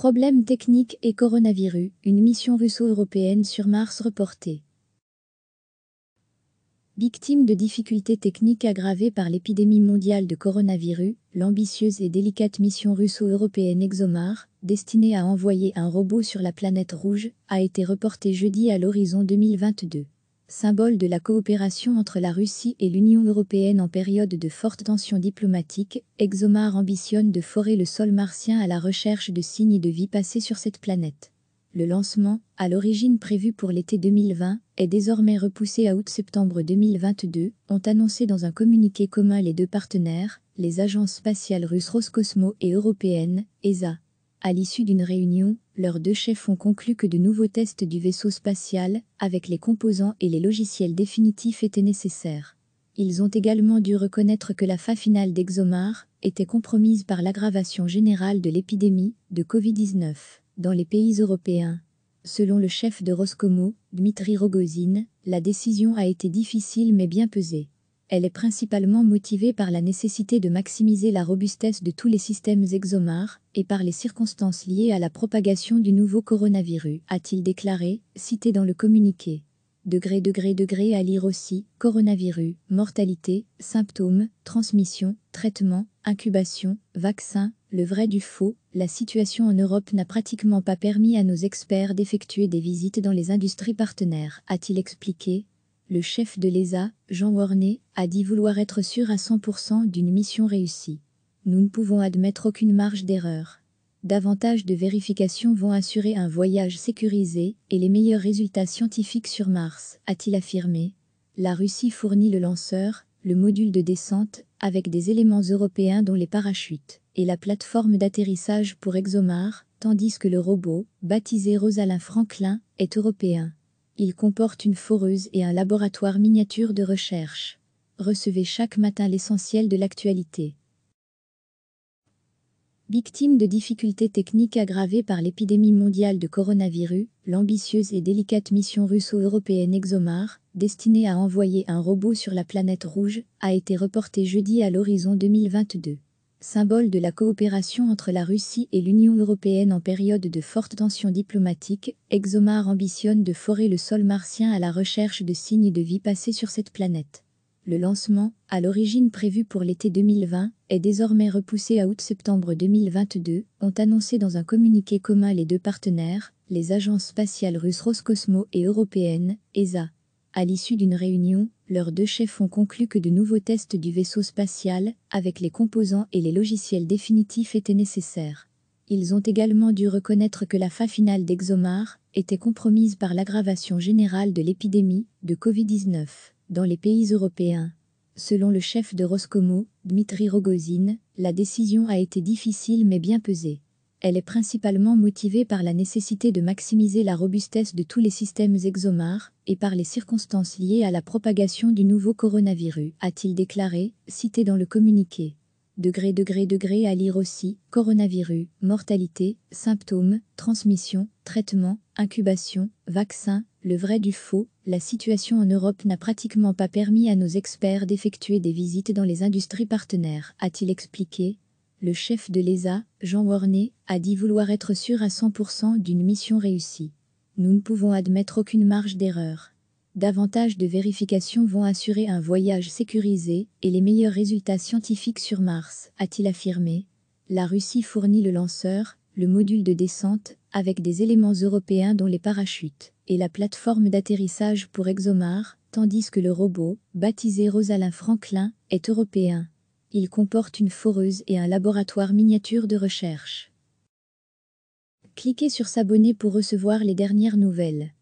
Problèmes techniques et coronavirus, une mission russo-européenne sur Mars reportée. Victime de difficultés techniques aggravées par l'épidémie mondiale de coronavirus, l'ambitieuse et délicate mission russo-européenne Exomar, destinée à envoyer un robot sur la planète rouge, a été reportée jeudi à l'horizon 2022 symbole de la coopération entre la Russie et l'Union européenne en période de fortes tensions diplomatiques, Exomar ambitionne de forer le sol martien à la recherche de signes de vie passée sur cette planète. Le lancement, à l'origine prévu pour l'été 2020, est désormais repoussé à août-septembre 2022, ont annoncé dans un communiqué commun les deux partenaires, les agences spatiales russes Roscosmo et européennes, e ESA. À l'issue d'une réunion, leurs deux chefs ont conclu que de nouveaux tests du vaisseau spatial, avec les composants et les logiciels définitifs, étaient nécessaires. Ils ont également dû reconnaître que la fin finale d'Exomar était compromise par l'aggravation générale de l'épidémie de Covid-19 dans les pays européens. Selon le chef de Roscomo, Dmitri Rogozin, la décision a été difficile mais bien pesée. Elle est principalement motivée par la nécessité de maximiser la robustesse de tous les systèmes exomars et par les circonstances liées à la propagation du nouveau coronavirus, a-t-il déclaré, cité dans le communiqué. Degré, degré, degré à lire aussi, coronavirus, mortalité, symptômes, transmission, traitement, incubation, vaccin, le vrai du faux, la situation en Europe n'a pratiquement pas permis à nos experts d'effectuer des visites dans les industries partenaires, a-t-il expliqué, le chef de l'ESA, Jean Warnet, a dit vouloir être sûr à 100% d'une mission réussie. Nous ne pouvons admettre aucune marge d'erreur. Davantage de vérifications vont assurer un voyage sécurisé et les meilleurs résultats scientifiques sur Mars, a-t-il affirmé. La Russie fournit le lanceur, le module de descente, avec des éléments européens dont les parachutes et la plateforme d'atterrissage pour Exomar, tandis que le robot, baptisé Rosalind Franklin, est européen. Il comporte une foreuse et un laboratoire miniature de recherche. Recevez chaque matin l'essentiel de l'actualité. Victime de difficultés techniques aggravées par l'épidémie mondiale de coronavirus, l'ambitieuse et délicate mission russo-européenne Exomar, destinée à envoyer un robot sur la planète rouge, a été reportée jeudi à l'horizon 2022 symbole de la coopération entre la Russie et l'Union européenne en période de fortes tensions diplomatiques, Exomar ambitionne de forer le sol martien à la recherche de signes de vie passée sur cette planète. Le lancement, à l'origine prévu pour l'été 2020, est désormais repoussé à août-septembre 2022, ont annoncé dans un communiqué commun les deux partenaires, les agences spatiales russes Roscosmo et européennes, e ESA. À l'issue d'une réunion, leurs deux chefs ont conclu que de nouveaux tests du vaisseau spatial, avec les composants et les logiciels définitifs, étaient nécessaires. Ils ont également dû reconnaître que la fin finale d'Exomar était compromise par l'aggravation générale de l'épidémie de Covid-19 dans les pays européens. Selon le chef de Roscomo, Dmitri Rogozin, la décision a été difficile mais bien pesée. Elle est principalement motivée par la nécessité de maximiser la robustesse de tous les systèmes exomars et par les circonstances liées à la propagation du nouveau coronavirus, a-t-il déclaré, cité dans le communiqué. Degré, degré, degré à lire aussi, coronavirus, mortalité, symptômes, transmission, traitement, incubation, vaccin, le vrai du faux, la situation en Europe n'a pratiquement pas permis à nos experts d'effectuer des visites dans les industries partenaires, a-t-il expliqué, le chef de l'ESA, Jean Warney, a dit vouloir être sûr à 100% d'une mission réussie. Nous ne pouvons admettre aucune marge d'erreur. Davantage de vérifications vont assurer un voyage sécurisé et les meilleurs résultats scientifiques sur Mars, a-t-il affirmé. La Russie fournit le lanceur, le module de descente, avec des éléments européens dont les parachutes et la plateforme d'atterrissage pour Exomar, tandis que le robot, baptisé Rosalind Franklin, est européen. Il comporte une foreuse et un laboratoire miniature de recherche. Cliquez sur s'abonner pour recevoir les dernières nouvelles.